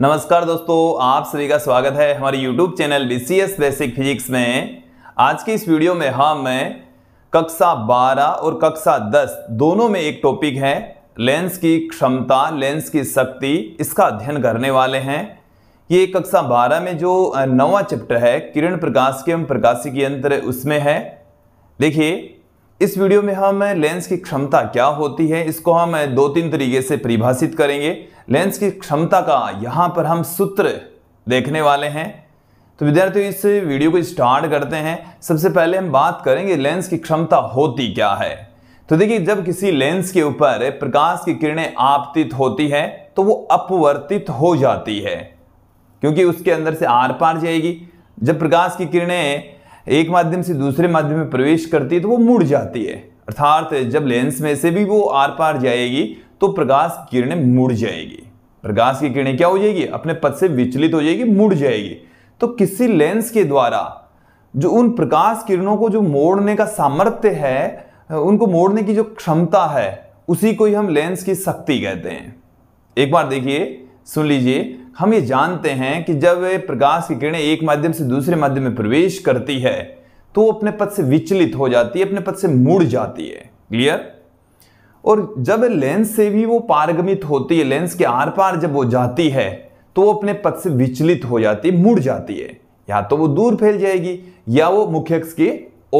नमस्कार दोस्तों आप सभी का स्वागत है हमारे YouTube channel B C S basic physics में आज की इस वीडियो में हम कक्षा 12 और कक्षा 10 दोनों में एक टॉपिक है लेंस की क्षमता लेंस की शक्ति इसका अध्ययन करने वाले हैं ये कक्षा 12 में जो नवा चैप्टर है किरण प्रकाश के एवं प्रकाशिक यंत्र उसमें है देखिए इस वीडियो में हम लेंस की क्षमता क्या होती है इसको हम दो तीन तरीके से परिभाषित करेंगे लेंस की क्षमता का यहाँ पर हम सूत्र देखने वाले हैं तो विद्यार्थियों इस वीडियो को स्टार्ट करते हैं सबसे पहले हम बात करेंगे लेंस की क्षमता होती क्या है तो देखिए जब किसी लेंस के ऊपर प्रकाश की किरणें आपतित होती है तो वो अपवर्तित हो जाती है क्योंकि उसके अंदर से आर पार जाएगी जब प्रकाश की किरणें एक माध्यम से दूसरे माध्यम में प्रवेश करती है तो वो मुड़ जाती है अर्थात जब लेंस में से भी वो आर पार जाएगी तो प्रकाश किरणें मुड़ जाएगी प्रकाश की किरणें क्या हो जाएगी अपने पद से विचलित हो जाएगी मुड़ जाएगी तो किसी लेंस के द्वारा जो उन प्रकाश किरणों को जो मोड़ने का सामर्थ्य है उनको मोड़ने की जो क्षमता है उसी को ही हम लेंस की शक्ति कहते हैं एक बार देखिए सुन लीजिए हम ये जानते हैं कि जब प्रकाश की किरणें एक माध्यम से दूसरे माध्यम में प्रवेश करती है तो वो अपने पद से विचलित हो जाती है अपने पद से मुड़ जाती है क्लियर और जब लेंस से भी वो पारगमित होती है लेंस के आर पार जब वो जाती है तो वो अपने पद से विचलित हो जाती है मुड़ जाती है या तो वो दूर फैल जाएगी या वो मुख्य की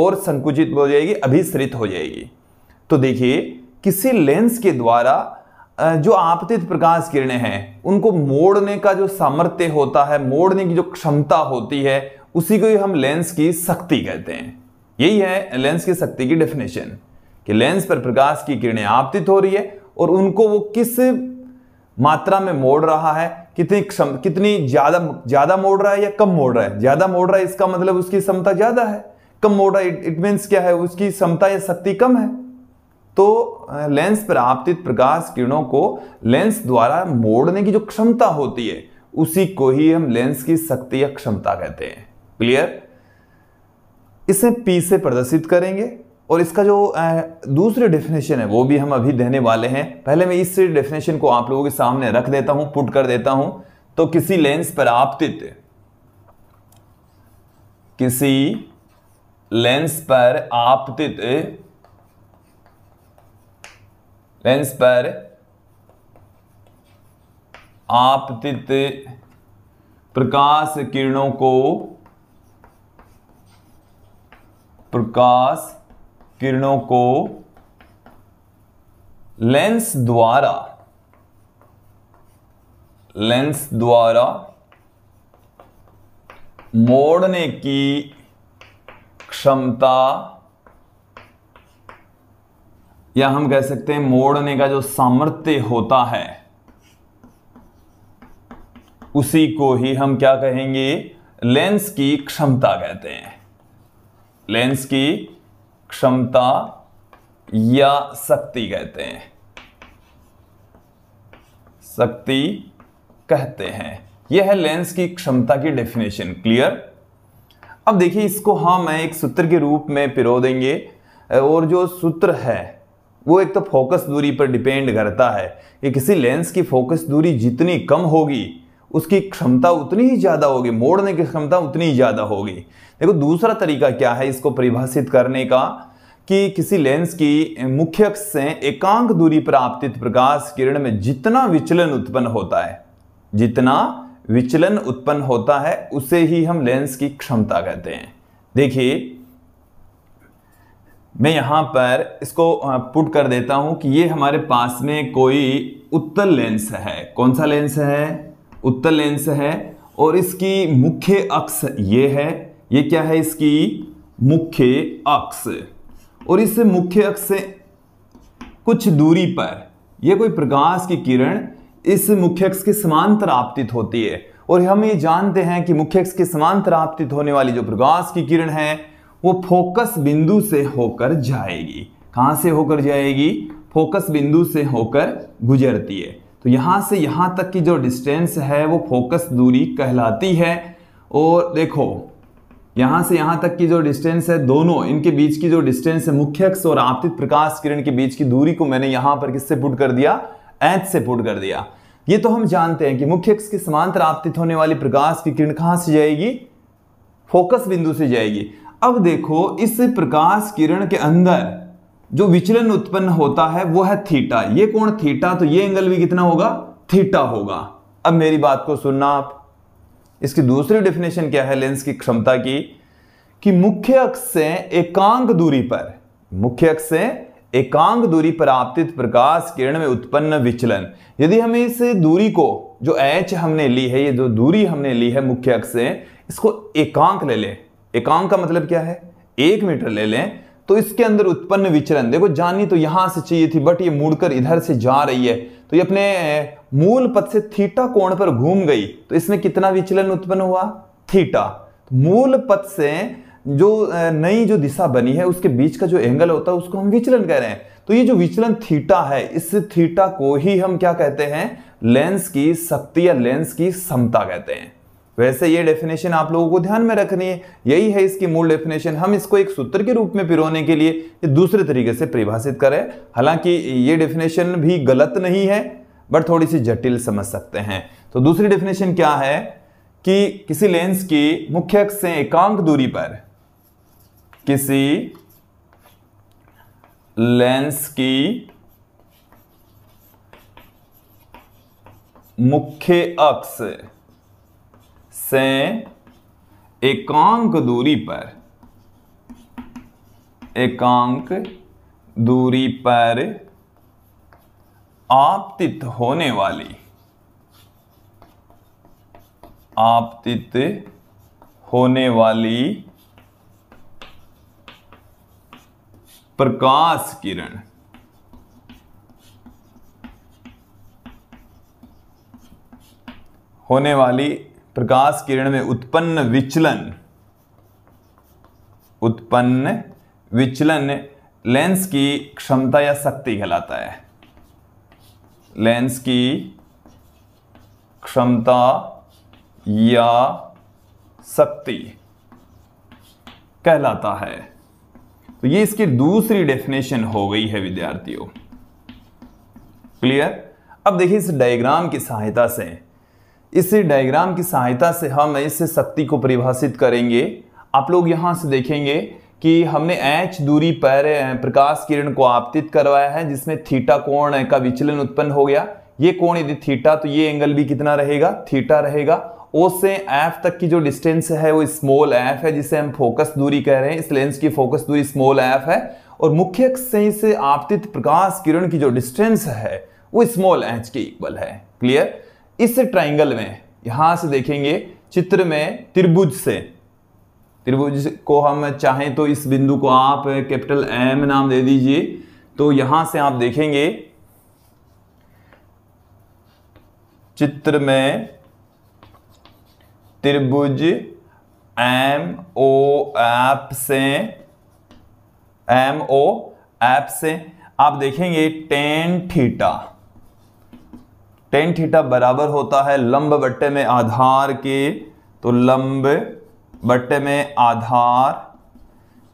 ओर संकुचित हो जाएगी अभिसरित हो जाएगी तो देखिए किसी लेंस के द्वारा जो आपतित प्रकाश किरणें हैं उनको मोड़ने का जो सामर्थ्य होता है मोड़ने की जो क्षमता होती है उसी को ही हम लेंस की शक्ति कहते हैं यही है लेंस की शक्ति की डेफिनेशन कि लेंस पर प्रकाश की किरणें आपतित हो रही है और उनको वो किस मात्रा में मोड़ रहा है कितनी क्षम कितनी ज़्यादा ज़्यादा मोड़ रहा है या कम मोड़ रहा है ज़्यादा मोड़ रहा है इसका मतलब उसकी क्षमता ज़्यादा है कम मोड़ रहा है इट मीन्स क्या है उसकी क्षमता या शक्ति कम है तो लेंस पर आपतित प्रकाश किरणों को लेंस द्वारा मोड़ने की जो क्षमता होती है उसी को ही हम लेंस की शक्ति या क्षमता कहते हैं क्लियर इसे पी से प्रदर्शित करेंगे और इसका जो दूसरी डेफिनेशन है वो भी हम अभी देने वाले हैं पहले मैं इस डेफिनेशन को आप लोगों के सामने रख देता हूं पुट कर देता हूं तो किसी लेंस पर आपतित किसी लेंस पर आपतित लेंस पर आपतित प्रकाश किरणों को प्रकाश किरणों को लेंस द्वारा लेंस द्वारा मोड़ने की क्षमता या हम कह सकते हैं मोड़ने का जो सामर्थ्य होता है उसी को ही हम क्या कहेंगे लेंस की क्षमता कहते हैं लेंस की क्षमता या शक्ति कहते हैं शक्ति कहते हैं यह है लेंस की क्षमता की डेफिनेशन क्लियर अब देखिए इसको हाँ मैं एक सूत्र के रूप में पिरो देंगे और जो सूत्र है वो एक तो फोकस दूरी पर डिपेंड करता है कि किसी लेंस की फोकस दूरी जितनी कम होगी उसकी क्षमता उतनी ही ज़्यादा होगी मोड़ने की क्षमता उतनी ही ज़्यादा होगी देखो दूसरा तरीका क्या है इसको परिभाषित करने का कि किसी लेंस की मुख्य से एकांक दूरी पर आपतित प्रकाश किरण में जितना विचलन उत्पन्न होता है जितना विचलन उत्पन्न होता है उसे ही हम लेंस की क्षमता कहते हैं देखिए मैं यहाँ पर इसको पुट कर देता हूँ कि ये हमारे पास में कोई उत्तल लेंस है कौन सा लेंस है उत्तल लेंस है और इसकी मुख्य अक्ष ये है ये क्या है इसकी मुख्य अक्ष और इस मुख्य अक्ष से कुछ दूरी पर यह कोई प्रकाश की किरण इस मुख्य अक्ष के समांतर आपतित होती है और हम ये जानते हैं कि मुख्य अक्ष के समांतर आपतित होने वाली जो प्रकाश की किरण है वो फोकस बिंदु से होकर जाएगी कहाँ से होकर जाएगी फोकस बिंदु से होकर गुजरती है तो यहाँ से यहाँ तक की जो डिस्टेंस है वो फोकस दूरी कहलाती है और देखो यहाँ से यहाँ तक की जो डिस्टेंस है दोनों इनके बीच की जो डिस्टेंस है मुख्य अक्ष और आपतित प्रकाश किरण के बीच की दूरी को मैंने यहाँ पर किससे पुट कर दिया एच से पुट कर दिया ये तो हम जानते हैं कि मुख्य अक्ष के समांतर आपतित होने वाली प्रकाश की किरण कहाँ से जाएगी फोकस बिंदु से जाएगी अब देखो इस प्रकाश किरण के अंदर जो विचलन उत्पन्न होता है वो है थीटा ये कोण थीटा तो ये एंगल भी कितना होगा थीटा होगा अब मेरी बात को सुनना आप इसकी दूसरी डेफिनेशन क्या है लेंस की क्षमता की कि मुख्य अक्ष से एकांक दूरी पर मुख्य अक्ष से एकांक दूरी पर आपतित प्रकाश किरण में उत्पन्न विचलन यदि हमें इस दूरी को जो एच हमने ली है ये जो दूरी हमने ली है मुख्य अक्ष से इसको एकांक ले लें एकांक का मतलब क्या है एक मीटर ले लें तो इसके अंदर उत्पन्न विचरण देखो जानी तो यहां से चाहिए थी बट ये मुड़कर इधर से जा रही है तो ये अपने मूल पथ से थीटा कोण पर घूम गई तो इसमें कितना विचलन उत्पन्न हुआ थीटा तो मूल पथ से जो नई जो दिशा बनी है उसके बीच का जो एंगल होता है उसको हम विचलन कह रहे हैं तो ये जो विचलन थीटा है इस थीटा को ही हम क्या कहते हैं लेंस की शक्ति या लेंस की क्षमता कहते हैं वैसे ये डेफिनेशन आप लोगों को ध्यान में रखनी है यही है इसकी मूल डेफिनेशन हम इसको एक सूत्र के रूप में पिरोने के लिए दूसरे तरीके से परिभाषित करें हालांकि ये डेफिनेशन भी गलत नहीं है बट थोड़ी सी जटिल समझ सकते हैं तो दूसरी डेफिनेशन क्या है कि किसी लेंस की मुख्य अक्ष से एकांक दूरी पर किसी लेंस की मुख्य अक्ष से एकांक दूरी पर एकांक दूरी पर आपतित होने वाली आपतित होने वाली प्रकाश किरण होने वाली प्रकाश किरण में उत्पन्न विचलन उत्पन्न विचलन लेंस की क्षमता या शक्ति कहलाता है लेंस की क्षमता या शक्ति कहलाता है तो ये इसकी दूसरी डेफिनेशन हो गई है विद्यार्थियों क्लियर अब देखिए इस डायग्राम की सहायता से इसी डायग्राम की सहायता से हम इस शक्ति को परिभाषित करेंगे आप लोग यहाँ से देखेंगे कि हमने एच दूरी पर प्रकाश किरण को आपतित करवाया है जिसमें थीटा कोण का विचलन उत्पन्न हो गया ये कोण यदि थीटा तो ये एंगल भी कितना रहेगा थीटा रहेगा ओ से एफ तक की जो डिस्टेंस है वो स्मॉल एफ है जिसे हम फोकस दूरी कह रहे हैं इस लेंस की फोकस दूरी स्मॉल एफ है और मुख्य अक्ष से आपतित प्रकाश किरण की जो डिस्टेंस है वो स्मॉल एच के इक्वल है क्लियर इस ट्राइंगल में यहां से देखेंगे चित्र में त्रिभुज से त्रिभुज को हम चाहें तो इस बिंदु को आप कैपिटल एम नाम दे दीजिए तो यहां से आप देखेंगे चित्र में त्रिभुज एम ओ एप से एम ओ एप से आप देखेंगे टेन थीटा टेन थीटा बराबर होता है लंब बट्टे में आधार के तो लंब बट्टे में आधार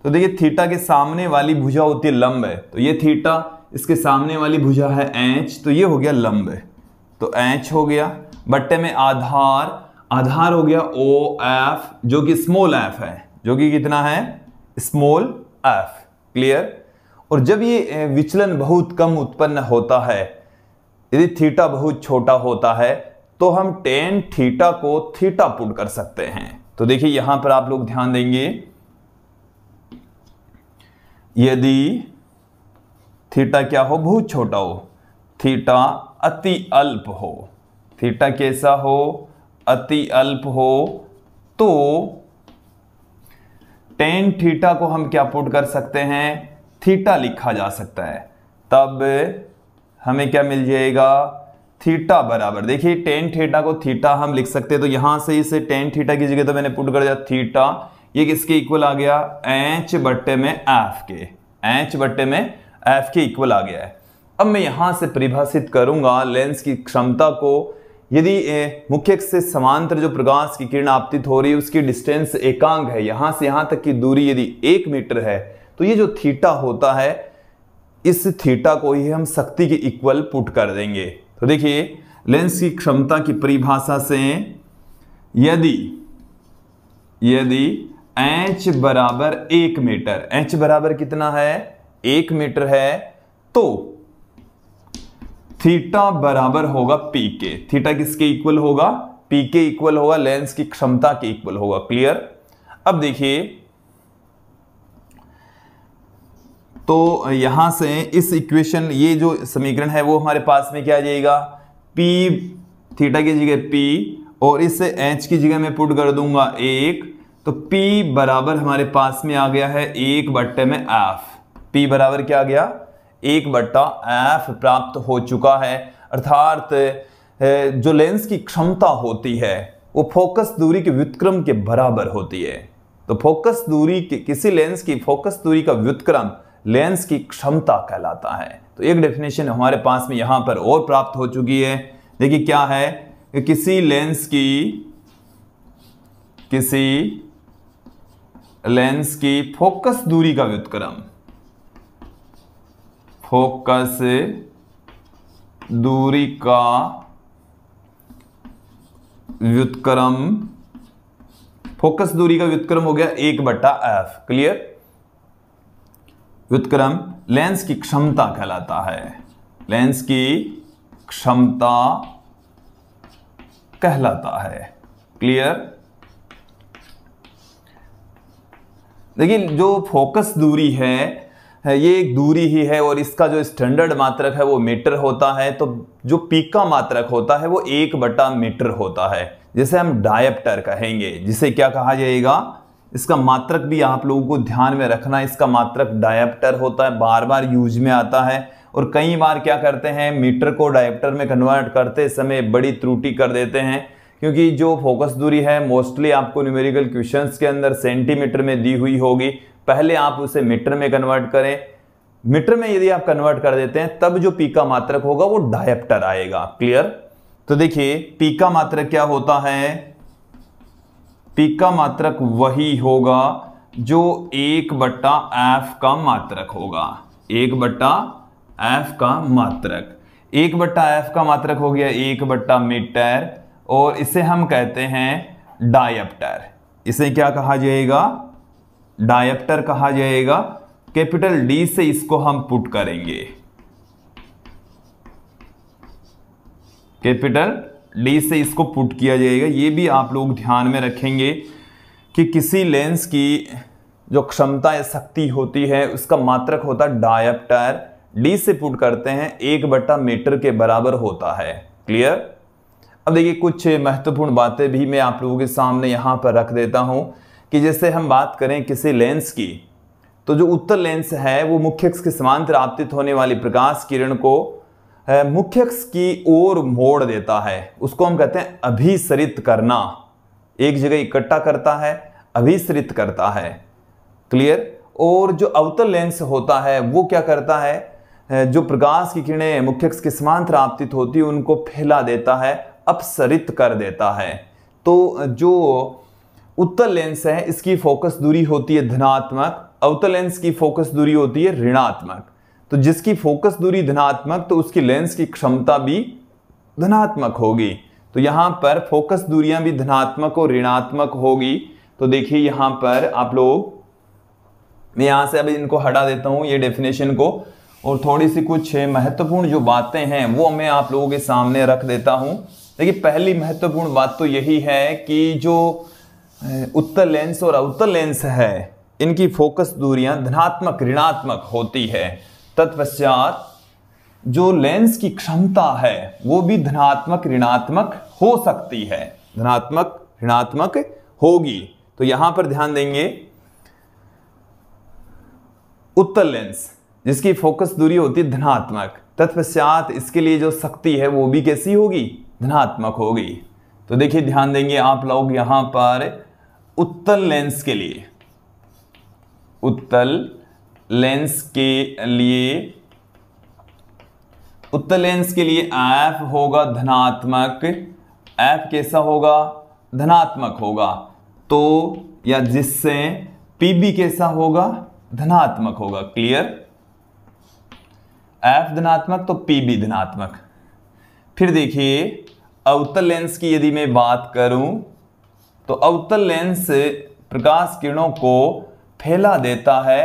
तो देखिए थीटा के सामने वाली भुजा होती है लंब है तो ये थीटा इसके सामने वाली भुजा है एच तो ये हो गया लंब है तो एच हो गया बट्टे में आधार आधार हो गया ओ एफ जो कि स्मॉल एफ है जो कि कितना है स्मॉल एफ क्लियर और जब ये विचलन बहुत कम उत्पन्न होता है यदि थीटा बहुत छोटा होता है तो हम टेन थीटा को थीटा पुट कर सकते हैं तो देखिए यहां पर आप लोग ध्यान देंगे यदि थीटा क्या हो बहुत छोटा हो थीटा अति अल्प हो थीटा कैसा हो अति अल्प हो तो टेन थीटा को हम क्या पुट कर सकते हैं थीटा लिखा जा सकता है तब हमें क्या मिल जाएगा थीटा बराबर देखिए टेन थीटा को थीटा हम लिख सकते हैं तो यहां से इसे टेन थीटा की जगह तो मैंने पुट कर दिया थीटा ये किसके इक्वल आ गया एच बट्टे में एफ के एच बट्टे में एफ के इक्वल आ गया है अब मैं यहाँ से परिभाषित करूंगा लेंस की क्षमता को यदि मुख्य से समांतर जो प्रकाश की किरण आपतित हो रही है उसकी डिस्टेंस एकांक है यहाँ से यहाँ तक की दूरी यदि एक मीटर है तो ये जो थीटा होता है इस थीटा को ही हम शक्ति के इक्वल पुट कर देंगे तो देखिए लेंस की क्षमता की परिभाषा से यदि यदि एच बराबर एक मीटर एच बराबर कितना है एक मीटर है तो थीटा बराबर होगा पी के थीटा किसके इक्वल होगा पी के इक्वल होगा लेंस की क्षमता के इक्वल होगा क्लियर अब देखिए तो यहाँ से इस इक्वेशन ये जो समीकरण है वो हमारे पास में क्या आ जाएगा पी थीटा की जगह पी और इसे एच की जगह मैं पुट कर दूंगा एक तो पी बराबर हमारे पास में आ गया है एक बट्टे में एफ पी बराबर क्या आ गया एक बट्टा एफ प्राप्त हो चुका है अर्थात जो लेंस की क्षमता होती है वो फोकस दूरी के व्युतक्रम के बराबर होती है तो फोकस दूरी के किसी लेंस की फोकस दूरी का व्युतक्रम लेंस की क्षमता कहलाता है तो एक डेफिनेशन हमारे पास में यहां पर और प्राप्त हो चुकी है देखिए क्या है कि किसी लेंस की किसी लेंस की फोकस दूरी का व्युतक्रम फोकस दूरी का व्युतक्रम फोकस दूरी का व्युतक्रम हो गया एक बट्टा एफ क्लियर व्युतक्रम लेंस की क्षमता कहलाता है लेंस की क्षमता कहलाता है क्लियर देखिए जो फोकस दूरी है ये एक दूरी ही है और इसका जो स्टैंडर्ड मात्रक है वो मीटर होता है तो जो पीक का मात्रक होता है वो एक बटा मीटर होता है जिसे हम डायप्टर कहेंगे जिसे क्या कहा जाएगा इसका मात्रक भी आप लोगों को ध्यान में रखना है इसका मात्रक डायप्टर होता है बार बार यूज में आता है और कई बार क्या करते हैं मीटर को डायप्टर में कन्वर्ट करते समय बड़ी त्रुटि कर देते हैं क्योंकि जो फोकस दूरी है मोस्टली आपको न्यूमेरिकल क्वेश्चंस के अंदर सेंटीमीटर में दी हुई होगी पहले आप उसे मीटर में कन्वर्ट करें मीटर में यदि आप कन्वर्ट कर देते हैं तब जो पी का मात्रक होगा वो डायप्टर आएगा क्लियर तो देखिए पी का मात्रक क्या होता है पी का मात्रक वही होगा जो एक बट्टा एफ का मात्रक होगा एक बट्टा एफ का मात्रक एक बट्टा एफ का मात्रक हो गया एक बट्टा मीटर और इसे हम कहते हैं डायप्टर इसे क्या कहा जाएगा डायप्टर कहा जाएगा कैपिटल डी से इसको हम पुट करेंगे कैपिटल डी से इसको पुट किया जाएगा ये भी आप लोग ध्यान में रखेंगे कि किसी लेंस की जो क्षमता या शक्ति होती है उसका मात्रक होता है डायप्टायर डी से पुट करते हैं एक बट्टा मीटर के बराबर होता है क्लियर अब देखिए कुछ महत्वपूर्ण बातें भी मैं आप लोगों के सामने यहाँ पर रख देता हूँ कि जैसे हम बात करें किसी लेंस की तो जो उत्तर लेंस है वो मुख्य के समांतर आपतित होने वाली प्रकाश किरण को मुख्यक्ष की ओर मोड़ देता है उसको हम कहते हैं अभिसरित करना एक जगह इकट्ठा करता है अभिसरित करता है क्लियर और जो अवतल लेंस होता है वो क्या करता है जो प्रकाश की किरणें मुख्यक्ष के समांतर आपतित होती है उनको फैला देता है अपसरित कर देता है तो जो उत्तल लेंस है इसकी फोकस दूरी होती है धनात्मक अवतल लेंस की फोकस दूरी होती है ऋणात्मक तो जिसकी फोकस दूरी धनात्मक तो उसकी लेंस की क्षमता भी धनात्मक होगी तो यहाँ पर फोकस दूरियां भी धनात्मक और ऋणात्मक होगी तो देखिए यहां पर आप लोग मैं यहां से अब इनको हटा देता हूँ ये डेफिनेशन को और थोड़ी सी कुछ महत्वपूर्ण जो बातें हैं वो मैं आप लोगों के सामने रख देता हूँ देखिए पहली महत्वपूर्ण बात तो यही है कि जो उत्तर लेंस और अवतर लेंस है इनकी फोकस दूरियां धनात्मक ऋणात्मक होती है तत्पश्चात जो लेंस की क्षमता है वो भी धनात्मक ऋणात्मक हो सकती है धनात्मक ऋणात्मक होगी तो यहां पर ध्यान देंगे उत्तर लेंस जिसकी फोकस दूरी होती है धनात्मक तत्पश्चात इसके लिए जो शक्ति है वो भी कैसी होगी धनात्मक होगी तो देखिए ध्यान देंगे आप लोग यहां पर उत्तल लेंस के लिए उत्तल लेंस के लिए उत्तर लेंस के लिए एफ होगा धनात्मक एफ कैसा होगा धनात्मक होगा तो या जिससे पीबी कैसा होगा धनात्मक होगा क्लियर एफ धनात्मक तो पीबी धनात्मक फिर देखिए अवतल लेंस की यदि मैं बात करूं तो अवतल लेंस प्रकाश किरणों को फैला देता है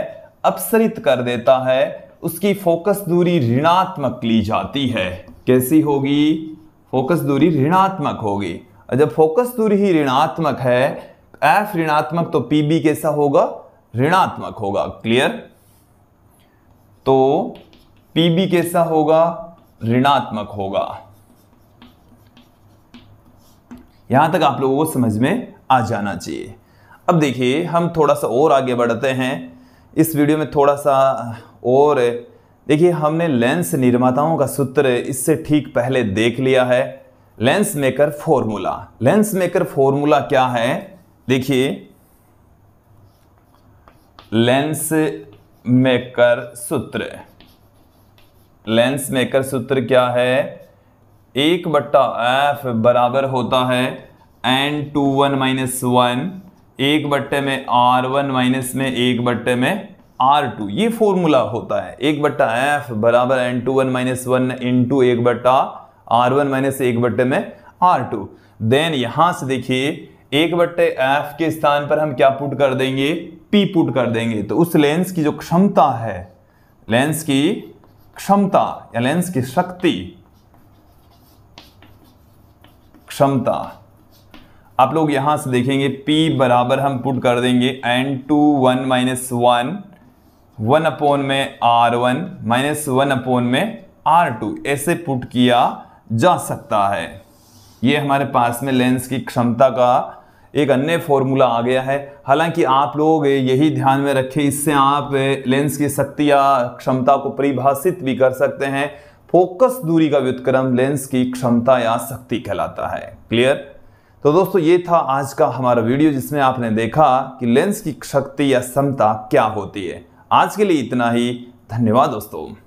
अपसरित कर देता है उसकी फोकस दूरी ऋणात्मक ली जाती है कैसी होगी फोकस दूरी ऋणात्मक होगी और जब फोकस दूरी ही ऋणात्मक है एफ ऋणात्मक तो पी बी कैसा होगा ऋणात्मक होगा क्लियर तो पी बी कैसा होगा ऋणात्मक होगा यहां तक आप लोगों को समझ में आ जाना चाहिए अब देखिए हम थोड़ा सा और आगे बढ़ते हैं इस वीडियो में थोड़ा सा और देखिए हमने लेंस निर्माताओं का सूत्र इससे ठीक पहले देख लिया है lens maker formula lens maker formula क्या है देखिए लेंस मेकर सूत्र लेंस मेकर सूत्र क्या है एक बट्टा एफ बराबर होता है N two one minus one एक बट्टे में आर वन माइनस में एक बट्टे में आर टू ये फॉर्मूला होता है एक बट्टा एफ बराबर N two one minus one two एक बट्टा आर वन माइनस एक बट्टे में आर टू देन यहां से देखिए एक बट्टे एफ के स्थान पर हम क्या पुट कर देंगे पी पुट कर देंगे तो उस लेंस की जो क्षमता है लेंस की क्षमता या लेंस की शक्ति क्षमता आप लोग यहाँ से देखेंगे P बराबर हम पुट कर देंगे N two one minus one one upon में R one minus one upon में आर टू ऐसे पुट किया जा सकता है ये हमारे पास में लेंस की क्षमता का एक अन्य फॉर्मूला आ गया है हालांकि आप लोग यही ध्यान में रखें इससे आप लेंस की शक्ति या क्षमता को परिभाषित भी कर सकते हैं फोकस दूरी का व्युतक्रम लेंस की क्षमता या शक्ति कहलाता है क्लियर तो दोस्तों ये था आज का हमारा वीडियो जिसमें आपने देखा कि लेंस की शक्ति या क्षमता क्या होती है आज के लिए इतना ही धन्यवाद दोस्तों